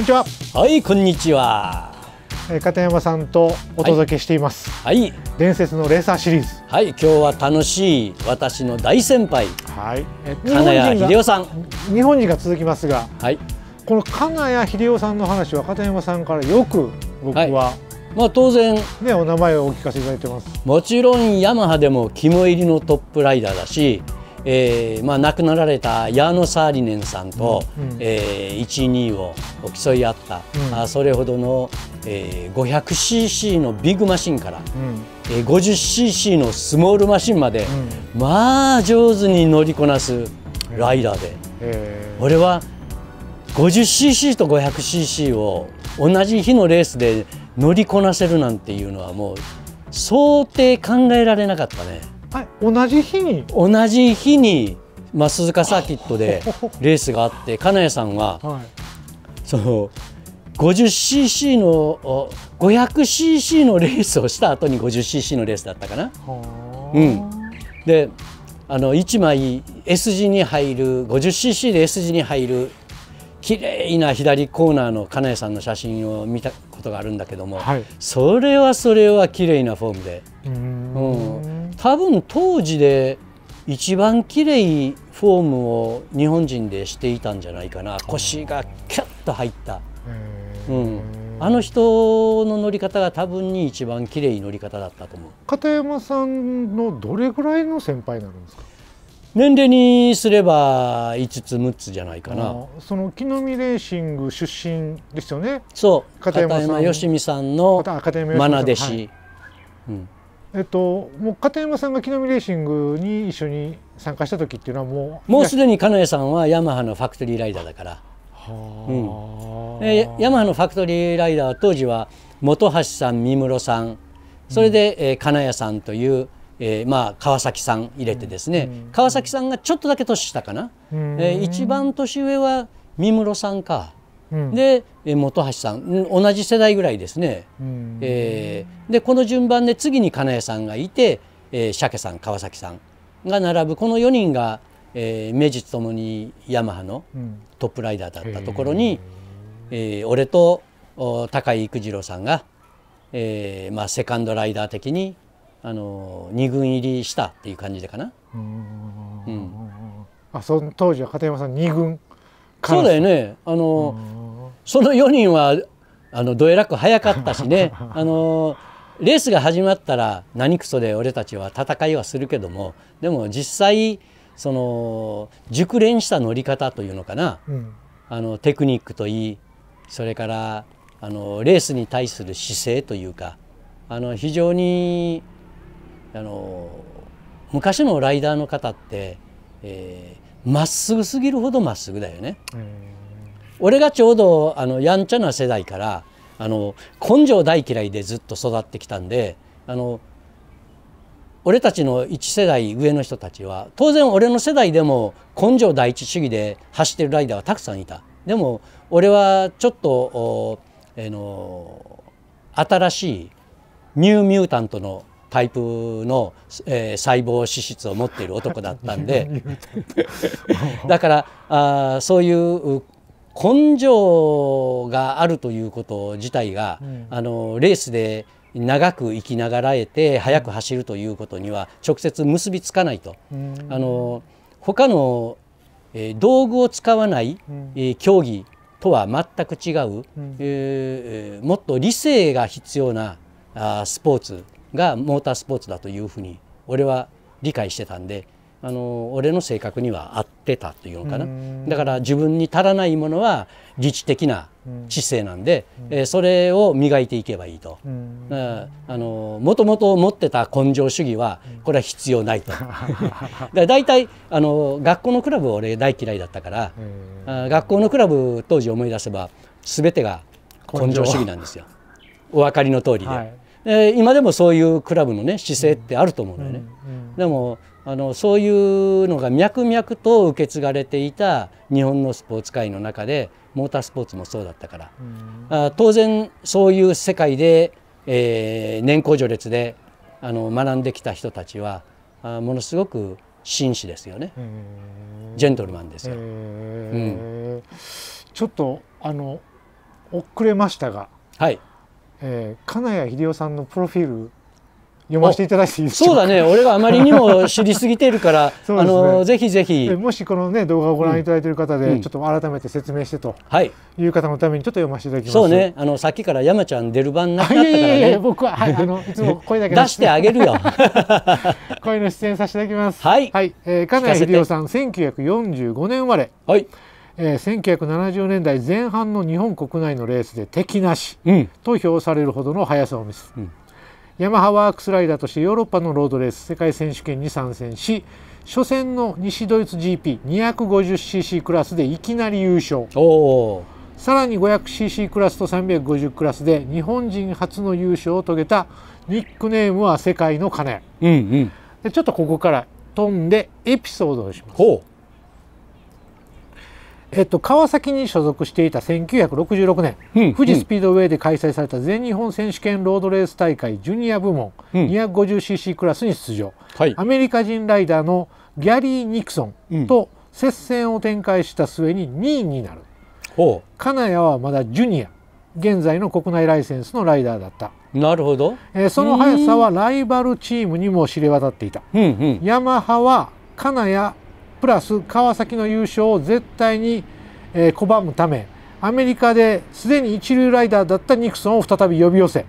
こんにちは。はい、こんにちは。え片山さんとお届けしています、はい。はい。伝説のレーサーシリーズ。はい、今日は楽しい私の大先輩。はい。金谷秀夫さん。日本人が続きますが。はい。この金谷秀夫さんの話は片山さんからよく僕は、はい、まあ当然ねお名前をお聞かせいただいてますもちろんヤマハでも肝入りのトップライダーだしえーまあ、亡くなられたヤーノ・サーリネンさんと、うん、えー、1位2位を競い合った、うん、あそれほどの、えー、500cc のビッグマシンから、うんえー、50cc のスモールマシンまで、うん、まあ上手に乗りこなすライダーで、えー、俺は 50cc と 500cc を同じ日のレースで乗りこなせるなんていうのはもう想定考えられなかったね。同じ日に同じ日に増塚サーキットでレースがあって金谷さんは、はい、その 50cc の 500cc のレースをした後に 50cc のレースだったかな。うん、であの1枚 S 字に入る 50cc で S 字に入る綺麗な左コーナーの金谷さんの写真を見たことがあるんだけども、はい、それはそれは綺麗なフォームで。うん多分当時で一番綺麗フォームを日本人でしていたんじゃないかな腰がキャッと入った、うん、あの人の乗り方が多分に一番綺麗い乗り方だったと思う片山さんのどれぐらいの先輩になるんですか年齢にすれば5つ6つじゃないかなその木の実レーシング出身ですよねそう片山よしみさんのまな弟子、はいうんえっと、もう片山さんが木の実レーシングに一緒に参加した時っていうのはもうもうすでに金谷さんはヤマハのファクトリーライダーだから、うんえヤマハのファクトリーライダー当時は本橋さん三室さんそれで、うん、えー、金谷さんという、えー、まあ、川崎さん入れてですね、うん、川崎さんがちょっとだけ年下かな、うん、えー、一番年上は三室さんか、で本橋さん同じ世代ぐらいですね、えー、でこの順番で次に金谷さんがいて、えー、鮭さん川崎さんが並ぶこの4人が、えー、名実ともにヤマハのトップライダーだったところに、うん、えー、俺と高井育次郎さんが、えーまあ、セカンドライダー的にあの2軍入りしたっていう感じでかな。うん、うん、あその当時は片山さん2軍そうだよねあの、その4人はあのどえらく早かったしね あのレースが始まったら何クソで俺たちは戦いはするけどもでも実際その熟練した乗り方というのかな、うん、あのテクニックといいそれからあのレースに対する姿勢というかあの非常にあの昔のライダーの方ってま、えー、っすぐすぎるほどまっすぐだよね。うん俺がちょうどあのやんちゃな世代からあの根性大嫌いでずっと育ってきたんであの俺たちの1世代上の人たちは当然俺の世代でも根性第一主義で走ってるライダーはたくさんいたでも俺はちょっと、えー、の新しいニューミュータントのタイプの、えー、細胞脂質を持っている男だったんで だからあそういう根性があるということ自体が、うん、あのレースで長く生きながらえて速く走るということには直接結びつかないと、あの他の、え道具を使わない、競技とは全く違う、うん、もっと理性が必要なあスポーツがモータースポーツだというふうに俺は理解してたんであの俺の性格には合ってたというのかなだから自分に足らないものは自治的な知性なんで、うん、えー、それを磨いていけばいいと、うん、あのもともと持ってた根性主義はこれは必要ないと だ大体あの学校のクラブ俺大嫌いだったから、あ学校のクラブ当時思い出せば全てが根性主義なんですよお分かりの通りで。はい、今でもそういうクラブのね姿勢ってあると思うのよね、うんうん、でもあのそういうのが脈々と受け継がれていた日本のスポーツ界の中でモータースポーツもそうだったから、うん、あ当然そういう世界で、えー、年功序列であの学んできた人たちはあものすごく紳士ですよね、ジェントルマンですよ、うん、ちょっとあの遅れましたが、はいえー、金谷秀夫さんのプロフィール読ませていただいていいですかそうだね俺があまりにも知りすぎているから、ね、あのぜひぜひもしこの、ね、動画をご覧いただいている方で、うん、ちょっと改めて説明してと、はい、いう方のためにちょっと読ませていただきますそうねあのさっきから山ちゃん出る番なくなったからねいやいや僕は、はい、あの いつも声だけ出してあげるよ 声の出演させていただきますはい、はいえー、金谷秀夫さん1945年生まれはいえー、1970年代前半の日本国内のレースで敵なし、うん、と評されるほどの速さを見せ、うんヤマハワークスライダーとしてヨーロッパのロードレース世界選手権に参戦し初戦の西ドイツ GP250cc クラスでいきなり優勝さらに 500cc クラスと350クラスで日本人初の優勝を遂げたニックネームは世界の金、うんうん、でちょっとここから飛んでエピソードをしますえっと、川崎に所属していた1966年、うん、富士スピードウェイで開催された全日本選手権ロードレース大会ジュニア部門 250cc クラスに出場、はい、アメリカ人ライダーのギャリー・ニクソンと接戦を展開した末に2位になる、うん、金谷はまだジュニア現在の国内ライセンスのライダーだったなるほど、えー、その速さはライバルチームにも知れ渡っていた、うんうん、ヤマハは金谷プラス川崎の優勝を絶対に、え拒むためアメリカですでに一流ライダーだったニクソンを再び呼び寄せ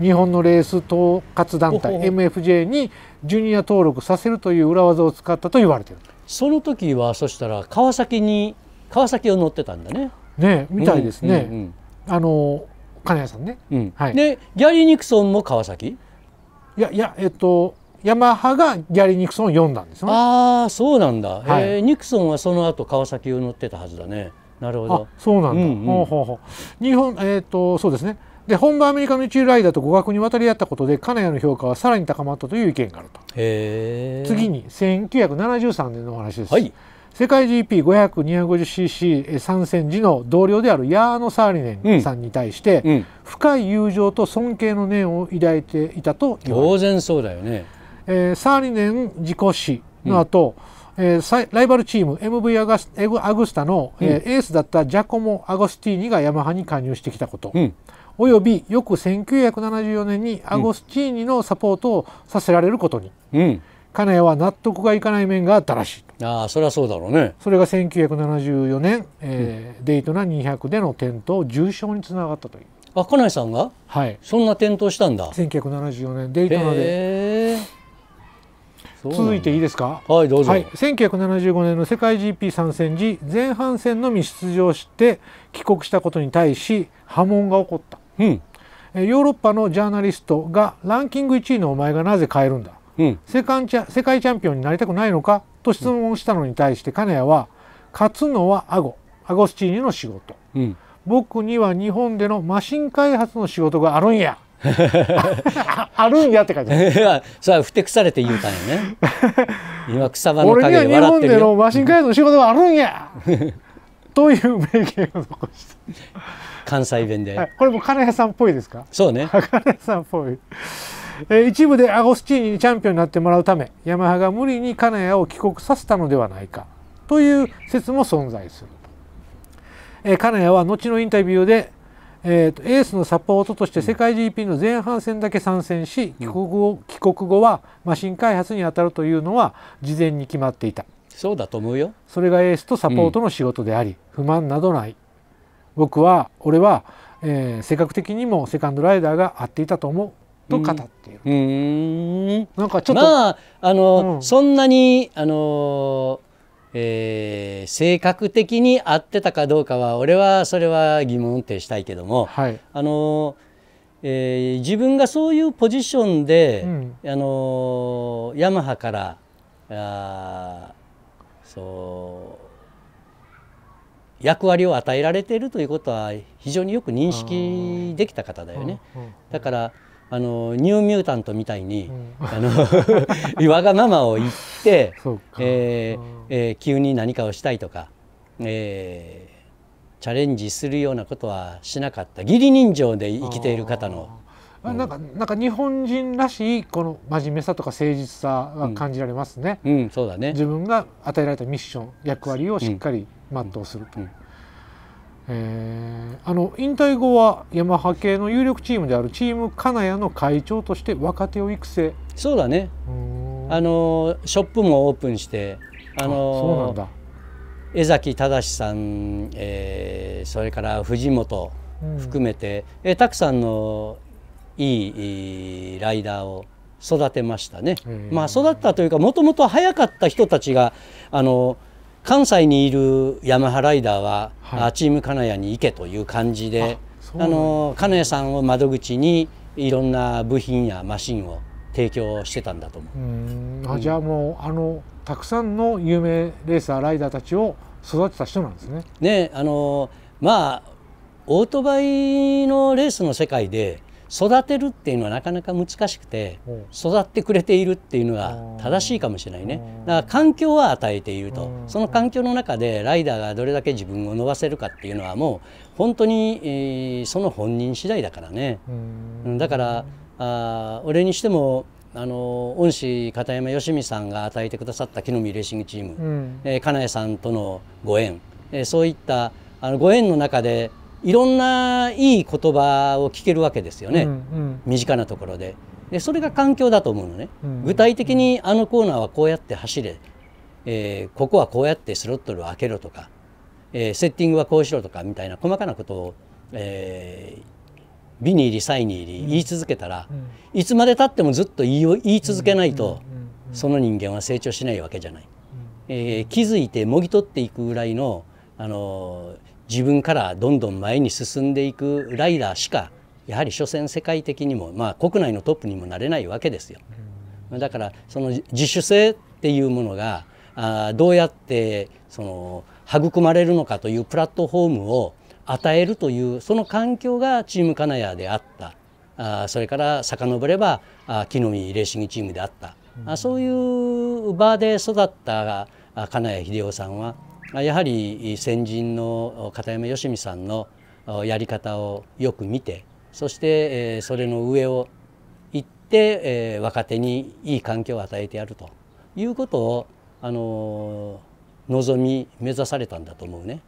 日本のレース統括団体 MFJ にジュニア登録させるという裏技を使ったと言われているその時はそしたら川崎に川崎を乗ってたんだね。ねみたいですね。うんうんうん、あの金谷さんね、うんはい、でギャリー・ニクソンも川崎いやいやえっとヤマハがギャリー・ニクソンを読んだんですよね。ああそうなんだ、はい、えニクソンはその後川崎を乗ってたはずだね。なるほど。そうなんだ。うんうん、ほうほう日本えっ、ー、とそうですね。で本場アメリカの宇宙ライダーと語学に渡り合ったことで金谷の評価はさらに高まったという意見があると。え次に1973年のお話です。はい、世界 GP500250cc 参戦時の同僚であるヤーノ・サーリネンさんに対して、うんうん、深い友情と尊敬の念を抱いていたと当然そうだよねえー、サーリネン自己死の後、うん、えー、ライバルチーム MV アガスアグスタの、うん、えー、エースだったジャコモ・アゴスティーニがヤマハに加入してきたこと、うん、および翌1974年にアゴスティーニのサポートをさせられることに、金谷は納得がいかない面があったらしいああそれはそうだろうねそれが1974年、えーデイトナ200での転倒重傷につながったというあ金谷さんがはいそんな転倒したんだ1974年デイトナで続いていいですかはいどうぞ、はい、1975年の世界 GP 参戦時前半戦のみ出場して帰国したことに対し波紋が起こった、うん、ヨーロッパのジャーナリストがランキング1位のお前がなぜ変えるんだ、うん、世界チャンピオンになりたくないのかと質問したのに対して金谷は勝つのはアゴアゴスチーニの仕事、うん、僕には日本でのマシン開発の仕事があるんや あるんやって感じ。いや、それはふてくされて言うたんやね。今草葉の陰で笑ってるよ。俺には日本でのマシン開発の仕事はあるんや。という名言を残した。関西弁で、これも金谷さんっぽいですか。そうね。金谷さんっぽい。えー、一部でアゴスチーニにチャンピオンになってもらうためヤマハが無理に金谷を帰国させたのではないかという説も存在する、えー、金谷は後のインタビューでえーと、エースのサポートとして世界 GP の前半戦だけ参戦し、帰国後帰国後はマシン開発に当たるというのは事前に決まっていたそうだと思うよそれがエースとサポートの仕事であり、うん、不満などない僕は俺は、えー、性格的にもセカンドライダーが合っていたと思うと語っている、うん、なんかちょっとまああの、うん、そんなにあのえー、性格的に合ってたかどうかは俺はそれは疑問てしたいけども、はい、あのえー、自分がそういうポジションで、うん、あのヤマハからあそう役割を与えられているということは非常によく認識できた方だよね。だから、あのニューミュータントみたいに、うん、あの わがままを言って、えーえー、急に何かをしたいとか、えー、チャレンジするようなことはしなかった義理人情で生きている方の。うなんかなんか日本人らしいこの真面目さとか誠実さが感じられますね。うん、うん、そうだね。自分が与えられたミッション役割をしっかり全うすると。うんえー、あの引退後はヤマハ系の有力チームであるチーム金谷の会長として若手を育成そうだねあのショップもオープンしてあのそうなんだ江崎正さん、えー、それから藤本含めて、うん、えたくさんのいいライダーを育てましたね。まあ、育ったというかもともと早かった人たちがあの関西にいるヤマハライダーは、はい、チーム金谷に行けという感じであの金谷さんを窓口にいろんな部品やマシンを提供してたんだと思う。うあじゃあもうあのたくさんの有名レーサーライダーたちを育てた人なんですね。ねあのまあオートバイのレースの世界で育てるっていうのはなかなか難しくて育ってくれているっていうのが正しいかもしれないねだから環境は与えているとその環境の中でライダーがどれだけ自分を伸ばせるかっていうのはもう本当に、えー、その本人次第だからねだからあ俺にしてもあの恩師片山よしみさんが与えてくださった木の実レーシングチーム、うん、えー、金谷さんとのご縁、えー、そういったあのご縁の中でいろんないい言葉を聞けるわけですよね、うんうん、身近なところででそれが環境だと思うのね、うんうん、具体的にあのコーナーはこうやって走れ、えー、ここはこうやってスロットルを開けろとか、えー、セッティングはこうしろとかみたいな細かなことを、えー、美に入り才に入り言い続けたら、うんうん、いつまでたってもずっと言い言い続けないと、その人間は成長しないわけじゃない。えー、気づいてもぎ取っていくぐらいのあの自分からどんどん前に進んでいくライダーしかやはり所詮世界的にも、まあ、国内のトップにもなれないわけですよ。だからその自主性っていうものがあどうやってその育まれるのかというプラットフォームを与えるというその環境がチーム金谷であったあそれから遡れば木の実レーシングチームであった、うん、そういう場で育った金谷秀夫さんはやはり先人の片山義美さんのやり方をよく見てそしてそれの上を行って若手にいい環境を与えてやるということをあの望み目指されたんだと思うね。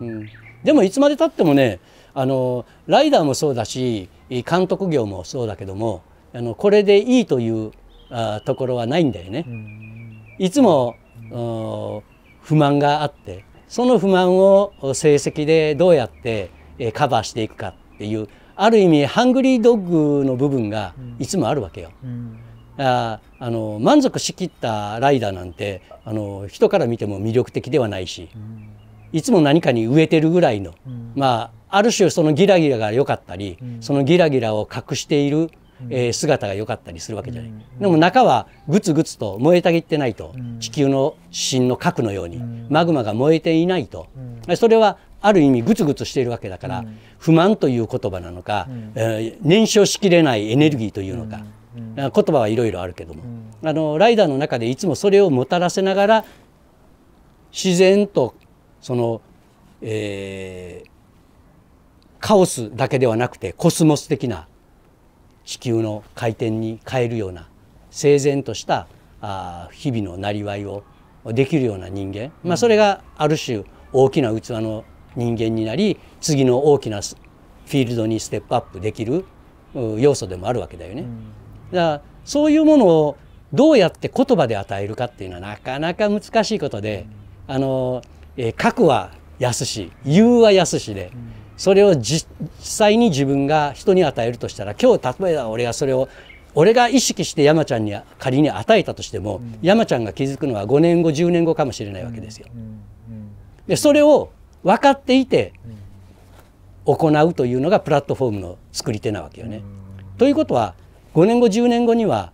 うん、でもいつまでたってもねあのライダーもそうだし監督業もそうだけどもあのこれでいいというあところはないんだよね。いつも不満があってその不満を成績でどうやってカバーしていくかっていうある意味ハングリードッグの部分がいつもあるわけよ。うんああの満足しきったライダーなんてあの人から見ても魅力的ではないし、うん、いつも何かに植えてるぐらいの、うん、まあある種そのギラギラが良かったり、うん、そのギラギラを隠しているえー、姿が良かったりするわけじゃない、でも中はグツグツと燃えたぎってないと、地球の地震の核のようにマグマが燃えていないと、それはある意味グツグツしているわけだから、不満という言葉なのか、えー、燃焼しきれないエネルギーというのか、言葉はいろいろあるけども、あのライダーの中でいつもそれをもたらせながら自然とその、えー、カオスだけではなくてコスモス的な地球の回転に変えるような整然としたあ日々のなりわいをできるような人間、まあ、それがある種大きな器の人間になり次の大きなフィールドにステップアップできる要素でもあるわけだよね。だからそういうものをどうやって言葉で与えるかっていうのはなかなか難しいことで、あの、えー、は易し言うは安しで、それを実際に自分が人に与えるとしたら今日例えば俺がそれを俺が意識して山ちゃんに仮に与えたとしても、うん、山ちゃんが気づくのは5年後10年後かもしれないわけですよ。でそれを分かっていて行うというのがプラットフォームの作り手なわけよね。ということは5年後10年後には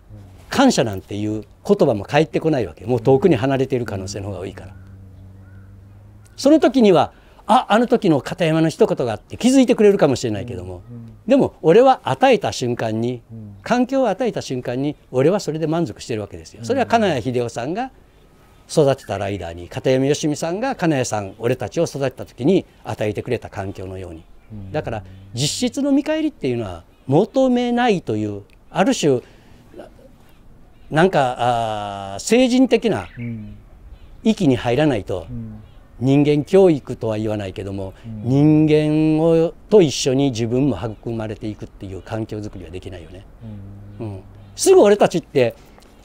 感謝なんていう言葉も返ってこないわけもう遠くに離れている可能性の方が多いから。その時にはああの時の片山の一言があって気づいてくれるかもしれないけども、うんうん、でも俺は与えた瞬間に、環境を与えた瞬間に俺はそれで満足してるわけですよ。それは金谷秀夫さんが育てたライダーに片山芳美さんが金谷さん俺たちを育てた時に与えてくれた環境のように。だから実質の見返りっていうのは求めないというある種なんかあ成人的な域に入らないと。うん人間教育とは言わないけども、うん、人間をと一緒に自分も育まれていくっていう環境づくりはできないよね、うん、うん、すぐ俺たちって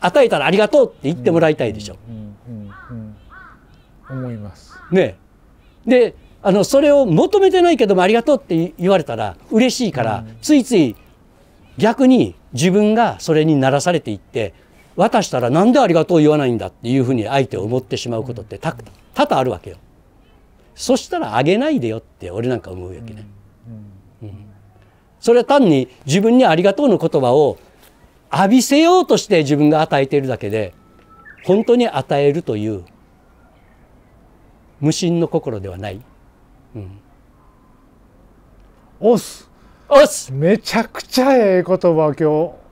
与えたらありがとうって言ってもらいたいでしょ、思いますねであのそれを求めてないけどもありがとうって言われたら嬉しいから、ついつい逆に自分がそれにならされていって渡したら何でありがとう言わないんだっていうふうに相手を思ってしまうことって多々あるわけよ。そしたらあげないでよって俺なんか思うわけね。うん、それは単に自分にありがとうの言葉を浴びせようとして自分が与えているだけで本当に与えるという無心の心ではない。うん、おすおすめちゃくちゃええ言葉を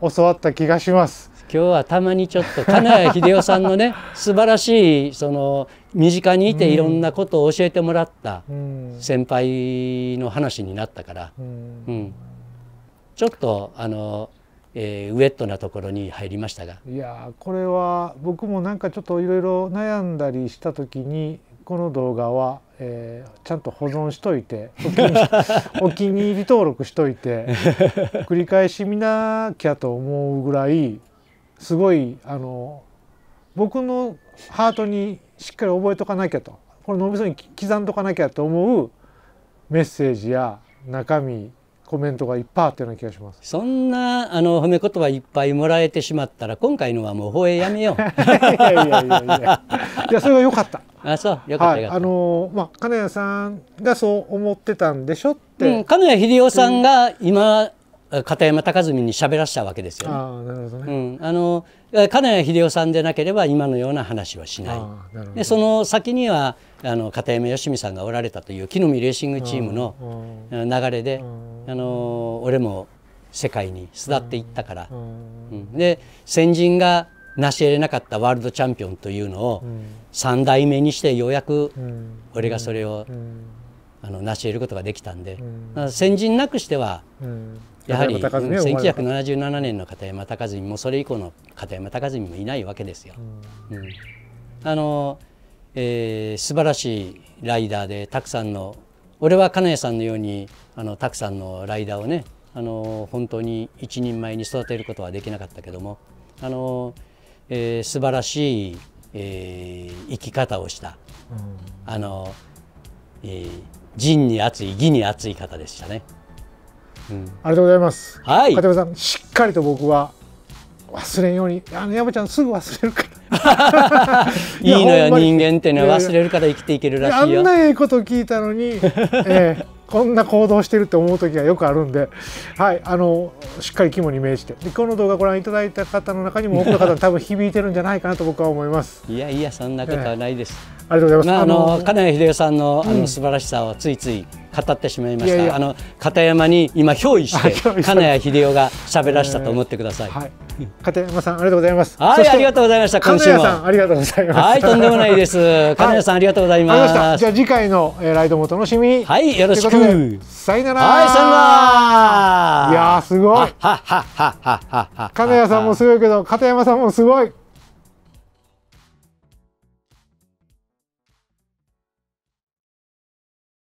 今日教わった気がします。今日はたまにちょっと金谷秀夫さんのね 素晴らしいその身近にいていろんなことを教えてもらった先輩の話になったから、うん、うん、ちょっとあの、えー、ウエットなところに入りましたがいやこれは僕もなんかちょっといろいろ悩んだりした時にこの動画は、えー、ちゃんと保存しといて お気に入り登録しといて 繰り返し見なきゃと思うぐらいすごいあの僕のハートにしっかり覚えとかなきゃとこれ脳みそに刻んとかなきゃと思うメッセージや中身コメントがいっぱいあったような気がしますそんなあの褒め言葉いっぱいもらえてしまったら今回のはもう放映やめよう いやいやいやいや いやそれが良かったあそう良かった,、はい、あのまあ金谷さんがそう思ってたんでしょって、うん、金谷秀夫さんが今、片山隆澄に喋らせたわけですよね。あなるほどねうん、あの金谷秀夫さんでなければ今のような話はしない。でその先にはあの片山よしみさんがおられたという木の実レーシングチームの流れであの俺も世界に巣立っていったから。うんで先人が成し得れなかったワールドチャンピオンというのを3代目にしてようやく俺がそれをあの成し得ることができたんで、先人なくしてはやはり、1977年の片山高純もそれ以降の片山高純もいないわけですよ。うん、あの、えー、素晴らしいライダーでたくさんの俺は金谷さんのようにあのたくさんのライダーをねあの本当に一人前に育てることはできなかったけどもあの、えー、素晴らしい、えー、生き方をした、うん、あの、えー、人に熱い義に熱い方でしたね。うん、ありがとうございます。はい。片山さん、しっかりと僕は忘れんように、あの山ちゃんすぐ忘れるから。いいのよ、人間ってね、忘れるから生きていけるらしいよ。あんないいこと聞いたのに、えー、こんな行動してるって思う時がよくあるんで、はい、あのしっかり肝に銘じてでこの動画ご覧いただいた方の中にも多くの方 多分響いてるんじゃないかなと僕は思いますいやいやそんなことはないです、えー、ありがとうございます、まあ、あの金谷秀夫さんのあの素晴らしさをついつい、語ってしまいましたあの片山に今憑依して金谷秀夫が喋らしたと思ってください、えーはい、片山さんありがとうございますはいありがとうございました今週もありがとうございますはいとんでもないです金谷さん、ありがとうございますじゃあ次回の、えー、ライドも楽しみはいよろしくさよならはいさよならいやすごいははははは金谷さんもすごいけど片山さんもすごい